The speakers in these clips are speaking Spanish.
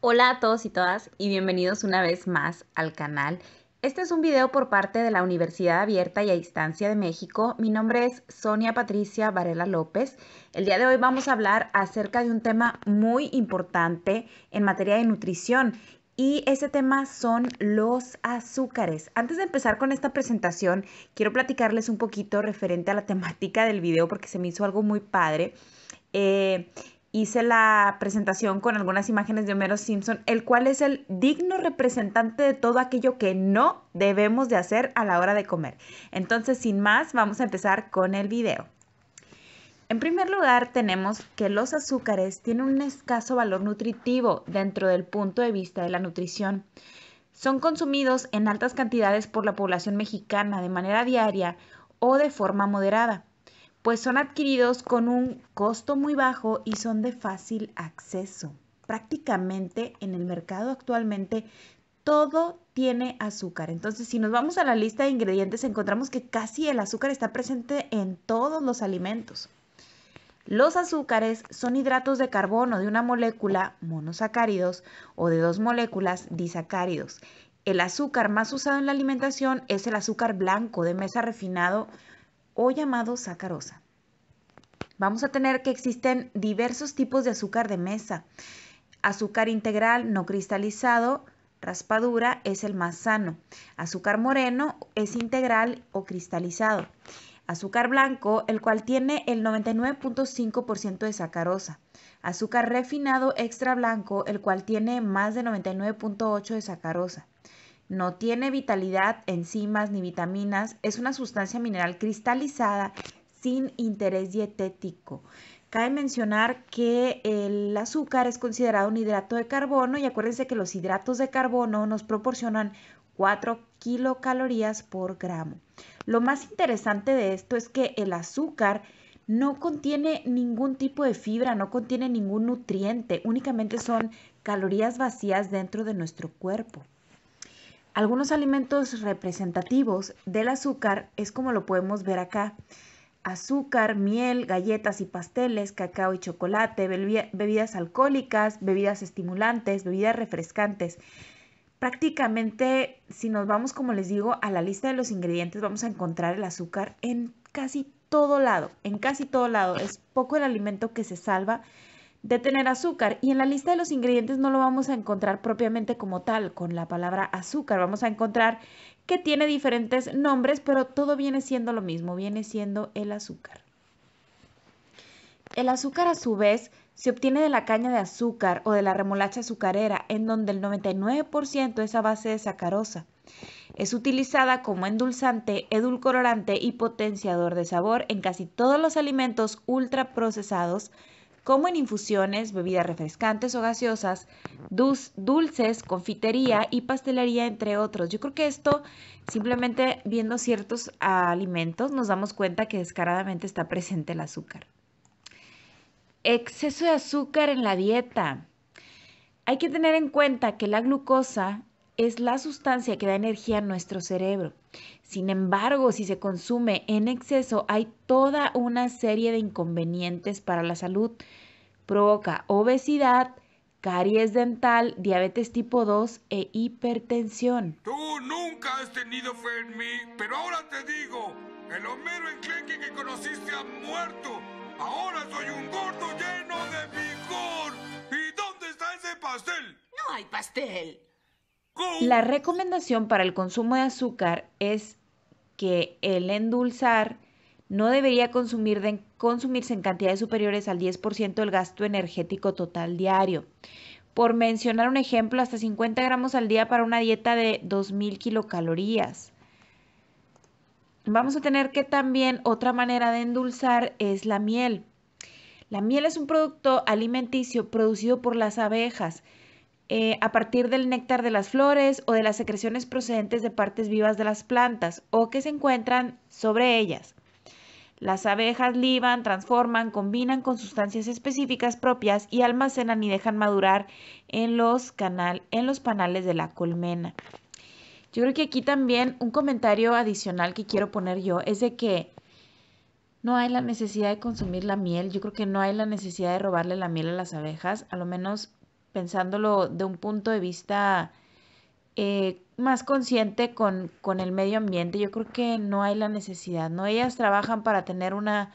Hola a todos y todas y bienvenidos una vez más al canal. Este es un video por parte de la Universidad Abierta y a Distancia de México. Mi nombre es Sonia Patricia Varela López. El día de hoy vamos a hablar acerca de un tema muy importante en materia de nutrición y ese tema son los azúcares. Antes de empezar con esta presentación, quiero platicarles un poquito referente a la temática del video porque se me hizo algo muy padre. Eh, hice la presentación con algunas imágenes de Homero Simpson, el cual es el digno representante de todo aquello que no debemos de hacer a la hora de comer. Entonces, sin más, vamos a empezar con el video. En primer lugar, tenemos que los azúcares tienen un escaso valor nutritivo dentro del punto de vista de la nutrición. Son consumidos en altas cantidades por la población mexicana de manera diaria o de forma moderada pues son adquiridos con un costo muy bajo y son de fácil acceso. Prácticamente en el mercado actualmente todo tiene azúcar. Entonces, si nos vamos a la lista de ingredientes, encontramos que casi el azúcar está presente en todos los alimentos. Los azúcares son hidratos de carbono de una molécula, monosacáridos, o de dos moléculas, disacáridos. El azúcar más usado en la alimentación es el azúcar blanco de mesa refinado o llamado sacarosa. Vamos a tener que existen diversos tipos de azúcar de mesa. Azúcar integral no cristalizado, raspadura es el más sano. Azúcar moreno es integral o cristalizado. Azúcar blanco, el cual tiene el 99.5% de sacarosa. Azúcar refinado extra blanco, el cual tiene más de 99.8% de sacarosa. No tiene vitalidad, enzimas ni vitaminas. Es una sustancia mineral cristalizada sin interés dietético. Cabe mencionar que el azúcar es considerado un hidrato de carbono y acuérdense que los hidratos de carbono nos proporcionan 4 kilocalorías por gramo. Lo más interesante de esto es que el azúcar no contiene ningún tipo de fibra, no contiene ningún nutriente, únicamente son calorías vacías dentro de nuestro cuerpo. Algunos alimentos representativos del azúcar es como lo podemos ver acá. Azúcar, miel, galletas y pasteles, cacao y chocolate, bebidas alcohólicas, bebidas estimulantes, bebidas refrescantes. Prácticamente, si nos vamos, como les digo, a la lista de los ingredientes, vamos a encontrar el azúcar en casi todo lado, en casi todo lado. Es poco el alimento que se salva de tener azúcar. Y en la lista de los ingredientes no lo vamos a encontrar propiamente como tal, con la palabra azúcar. Vamos a encontrar que tiene diferentes nombres, pero todo viene siendo lo mismo, viene siendo el azúcar. El azúcar a su vez se obtiene de la caña de azúcar o de la remolacha azucarera, en donde el 99% es a base de sacarosa. Es utilizada como endulzante, edulcorante y potenciador de sabor en casi todos los alimentos ultraprocesados como en infusiones, bebidas refrescantes o gaseosas, dulces, confitería y pastelería, entre otros. Yo creo que esto, simplemente viendo ciertos alimentos, nos damos cuenta que descaradamente está presente el azúcar. Exceso de azúcar en la dieta. Hay que tener en cuenta que la glucosa es la sustancia que da energía a nuestro cerebro. Sin embargo, si se consume en exceso, hay toda una serie de inconvenientes para la salud. Provoca obesidad, caries dental, diabetes tipo 2 e hipertensión. Tú nunca has tenido fe en mí, pero ahora te digo, el Homero enclenque que conociste ha muerto. Ahora soy un gordo lleno de vigor. ¿Y dónde está ese pastel? No hay pastel. La recomendación para el consumo de azúcar es que el endulzar no debería consumirse en cantidades superiores al 10% del gasto energético total diario. Por mencionar un ejemplo, hasta 50 gramos al día para una dieta de 2.000 kilocalorías. Vamos a tener que también otra manera de endulzar es la miel. La miel es un producto alimenticio producido por las abejas eh, a partir del néctar de las flores o de las secreciones procedentes de partes vivas de las plantas o que se encuentran sobre ellas. Las abejas liban, transforman, combinan con sustancias específicas propias y almacenan y dejan madurar en los, canal, en los panales de la colmena. Yo creo que aquí también un comentario adicional que quiero poner yo es de que no hay la necesidad de consumir la miel. Yo creo que no hay la necesidad de robarle la miel a las abejas. A lo menos pensándolo de un punto de vista eh, más consciente con, el medio ambiente. Yo creo que no hay la necesidad, ¿no? Ellas trabajan para tener una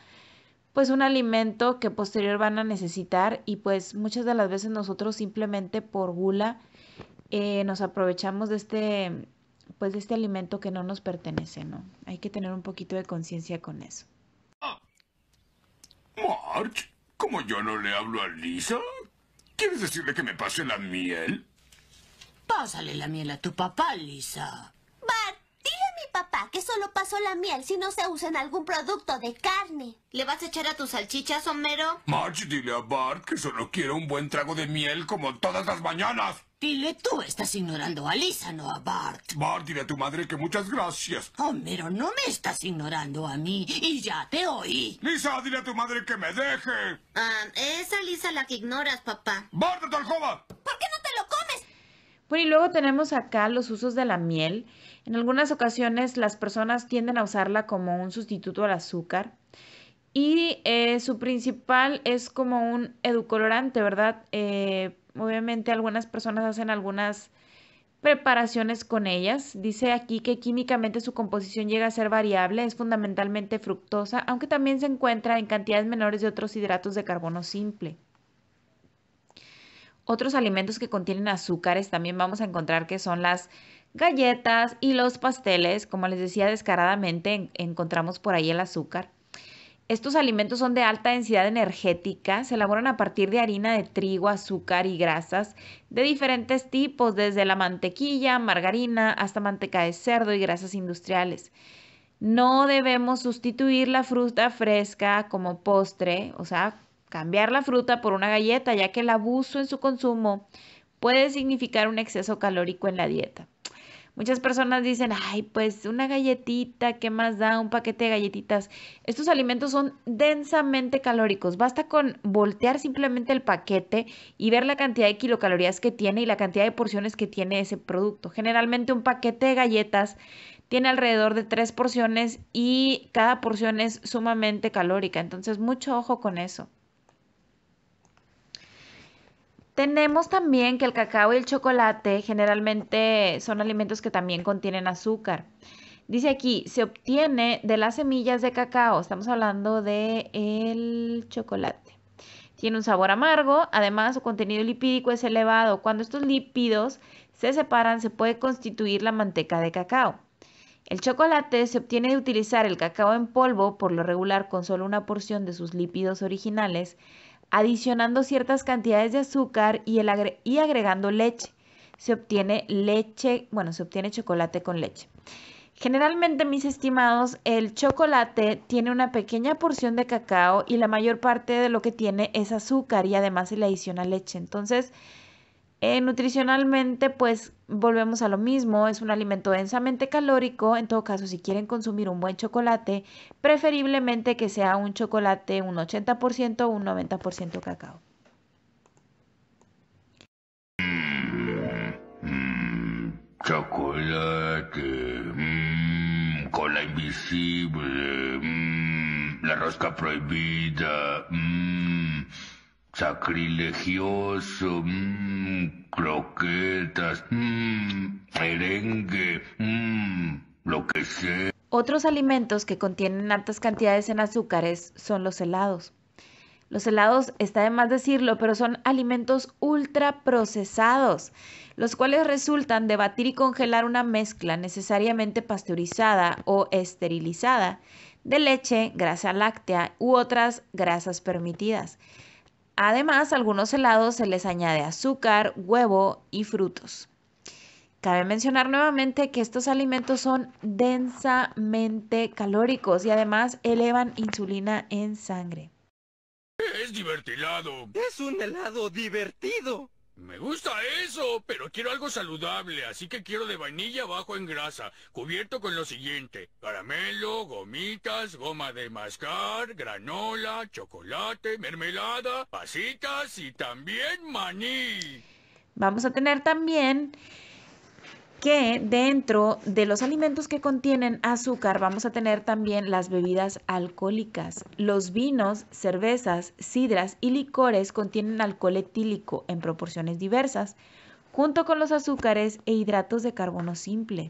pues un alimento que posterior van a necesitar y pues muchas de las veces nosotros simplemente por gula eh, nos aprovechamos de este pues de este alimento que no nos pertenece, ¿no? Hay que tener un poquito de conciencia con eso. Ah, March, como yo no le hablo a Lisa, ¿Quieres decirle que me pase la miel? Pásale la miel a tu papá, Lisa solo pasó la miel si no se usa en algún producto de carne. ¿Le vas a echar a tus salchichas, Homero? Marge, dile a Bart que solo quiero un buen trago de miel como todas las mañanas. Dile, tú estás ignorando a Lisa, no a Bart. Bart, dile a tu madre que muchas gracias. Homero, no me estás ignorando a mí y ya te oí. Lisa, dile a tu madre que me deje. Ah, a Lisa la que ignoras, papá. ¡Bart, de ¿Por qué no bueno, y luego tenemos acá los usos de la miel. En algunas ocasiones las personas tienden a usarla como un sustituto al azúcar. Y eh, su principal es como un edulcorante, ¿verdad? Eh, obviamente algunas personas hacen algunas preparaciones con ellas. Dice aquí que químicamente su composición llega a ser variable, es fundamentalmente fructosa, aunque también se encuentra en cantidades menores de otros hidratos de carbono simple. Otros alimentos que contienen azúcares también vamos a encontrar que son las galletas y los pasteles. Como les decía descaradamente, encontramos por ahí el azúcar. Estos alimentos son de alta densidad energética, se elaboran a partir de harina de trigo, azúcar y grasas de diferentes tipos, desde la mantequilla, margarina, hasta manteca de cerdo y grasas industriales. No debemos sustituir la fruta fresca como postre, o sea, cambiar la fruta por una galleta, ya que el abuso en su consumo puede significar un exceso calórico en la dieta. Muchas personas dicen, ay, pues una galletita, ¿qué más da? Un paquete de galletitas. Estos alimentos son densamente calóricos. Basta con voltear simplemente el paquete y ver la cantidad de kilocalorías que tiene y la cantidad de porciones que tiene ese producto. Generalmente un paquete de galletas tiene alrededor de tres porciones y cada porción es sumamente calórica. Entonces, mucho ojo con eso. Tenemos también que el cacao y el chocolate generalmente son alimentos que también contienen azúcar. Dice aquí, se obtiene de las semillas de cacao. Estamos hablando de el chocolate. Tiene un sabor amargo, además su contenido lipídico es elevado. Cuando estos lípidos se separan, se puede constituir la manteca de cacao. El chocolate se obtiene de utilizar el cacao en polvo, por lo regular con solo una porción de sus lípidos originales, adicionando ciertas cantidades de azúcar y, y agregando leche. Se obtiene leche, bueno, se obtiene chocolate con leche. Generalmente, mis estimados, el chocolate tiene una pequeña porción de cacao y la mayor parte de lo que tiene es azúcar y además se le adiciona leche. Entonces, eh, nutricionalmente, pues volvemos a lo mismo, es un alimento densamente calórico, en todo caso, si quieren consumir un buen chocolate, preferiblemente que sea un chocolate un 80% o un 90% cacao. Mm, mm, chocolate, mm, cola invisible, la rosca prohibida sacrilegioso, mm, croquetas, mm, merengue, mm, lo que sea. Otros alimentos que contienen altas cantidades en azúcares son los helados. Los helados, está de más decirlo, pero son alimentos ultra procesados, los cuales resultan de batir y congelar una mezcla necesariamente pasteurizada o esterilizada de leche, grasa láctea u otras grasas permitidas. Además, a algunos helados se les añade azúcar, huevo y frutos. Cabe mencionar nuevamente que estos alimentos son densamente calóricos y además elevan insulina en sangre. Es divertilado. Es un helado divertido. Me gusta eso, pero quiero algo saludable, así que quiero de vainilla bajo en grasa, cubierto con lo siguiente. Caramelo, gomitas, goma de mascar, granola, chocolate, mermelada, pasitas y también maní. Vamos a tener también que dentro de los alimentos que contienen azúcar vamos a tener también las bebidas alcohólicas. Los vinos, cervezas, sidras y licores contienen alcohol etílico en proporciones diversas, junto con los azúcares e hidratos de carbono simple.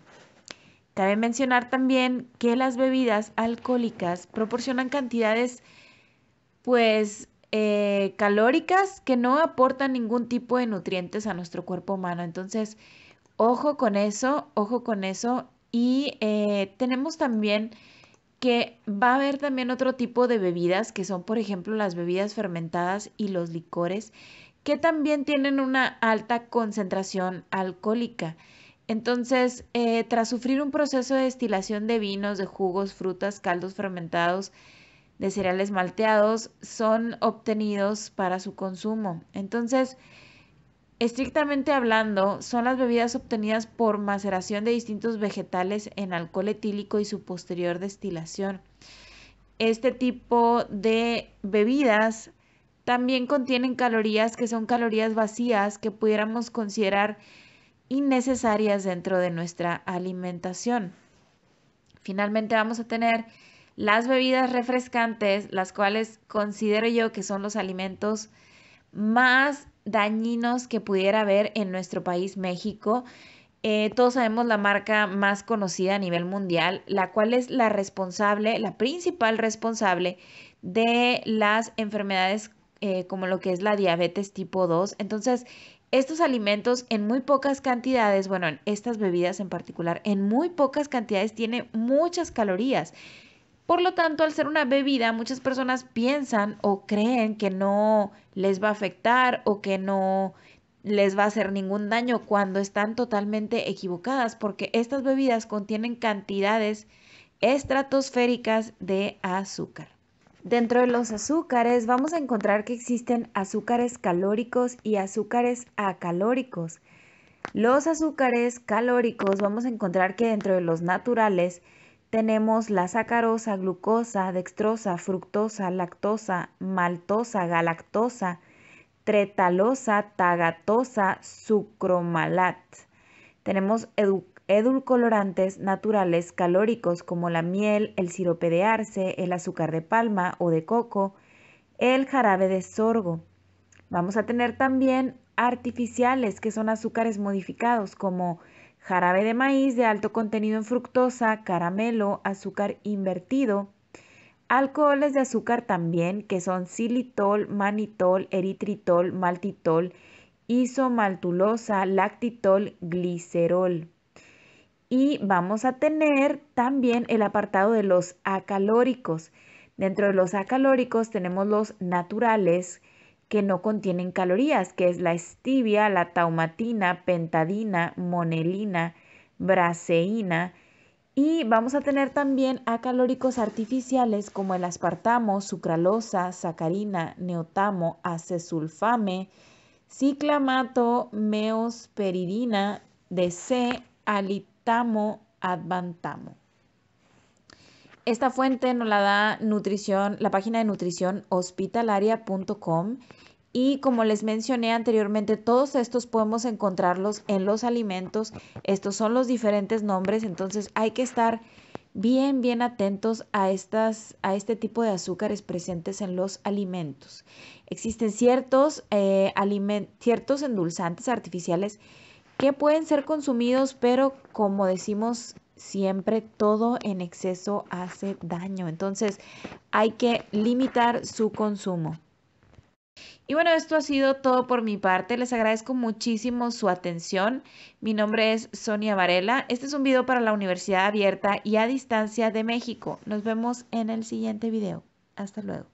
Cabe mencionar también que las bebidas alcohólicas proporcionan cantidades pues eh, calóricas que no aportan ningún tipo de nutrientes a nuestro cuerpo humano. Entonces, Ojo con eso, ojo con eso. Y eh, tenemos también que va a haber también otro tipo de bebidas, que son por ejemplo las bebidas fermentadas y los licores, que también tienen una alta concentración alcohólica. Entonces, eh, tras sufrir un proceso de destilación de vinos, de jugos, frutas, caldos fermentados, de cereales malteados, son obtenidos para su consumo. Entonces, Estrictamente hablando, son las bebidas obtenidas por maceración de distintos vegetales en alcohol etílico y su posterior destilación. Este tipo de bebidas también contienen calorías que son calorías vacías que pudiéramos considerar innecesarias dentro de nuestra alimentación. Finalmente vamos a tener las bebidas refrescantes, las cuales considero yo que son los alimentos más dañinos que pudiera haber en nuestro país México. Eh, todos sabemos la marca más conocida a nivel mundial, la cual es la responsable, la principal responsable de las enfermedades eh, como lo que es la diabetes tipo 2. Entonces, estos alimentos en muy pocas cantidades, bueno, estas bebidas en particular, en muy pocas cantidades tienen muchas calorías. Por lo tanto, al ser una bebida, muchas personas piensan o creen que no les va a afectar o que no les va a hacer ningún daño cuando están totalmente equivocadas, porque estas bebidas contienen cantidades estratosféricas de azúcar. Dentro de los azúcares vamos a encontrar que existen azúcares calóricos y azúcares acalóricos. Los azúcares calóricos vamos a encontrar que dentro de los naturales tenemos la sacarosa, glucosa, dextrosa, fructosa, lactosa, maltosa, galactosa, tretalosa, tagatosa, sucromalat. Tenemos edulcolorantes naturales calóricos como la miel, el sirope de arce, el azúcar de palma o de coco, el jarabe de sorgo. Vamos a tener también artificiales que son azúcares modificados como jarabe de maíz de alto contenido en fructosa, caramelo, azúcar invertido, alcoholes de azúcar también, que son xilitol, manitol, eritritol, maltitol, isomaltulosa, lactitol, glicerol. Y vamos a tener también el apartado de los acalóricos. Dentro de los acalóricos tenemos los naturales, que no contienen calorías, que es la stevia, la taumatina, pentadina, monelina, braseína. Y vamos a tener también a calóricos artificiales como el aspartamo, sucralosa, sacarina, neotamo, acesulfame, ciclamato, meosperidina, DC, alitamo, advantamo. Esta fuente nos la da nutrición, la página de nutrición hospitalaria.com y como les mencioné anteriormente, todos estos podemos encontrarlos en los alimentos. Estos son los diferentes nombres, entonces hay que estar bien, bien atentos a, estas, a este tipo de azúcares presentes en los alimentos. Existen ciertos, eh, ciertos endulzantes artificiales que pueden ser consumidos, pero como decimos Siempre todo en exceso hace daño. Entonces hay que limitar su consumo. Y bueno, esto ha sido todo por mi parte. Les agradezco muchísimo su atención. Mi nombre es Sonia Varela. Este es un video para la Universidad Abierta y a Distancia de México. Nos vemos en el siguiente video. Hasta luego.